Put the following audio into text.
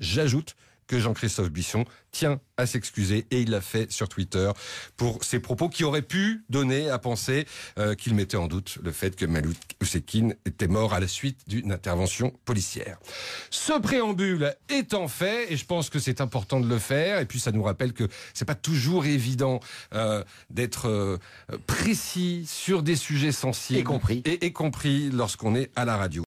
J'ajoute que Jean-Christophe Bisson tient à s'excuser et il l'a fait sur Twitter pour ses propos qui auraient pu donner à penser euh, qu'il mettait en doute le fait que Malouk Oussekine était mort à la suite d'une intervention policière. Ce préambule étant fait, et je pense que c'est important de le faire, et puis ça nous rappelle que c'est pas toujours évident euh, d'être euh, précis sur des sujets sensibles, compris, et, compris lorsqu'on est à la radio.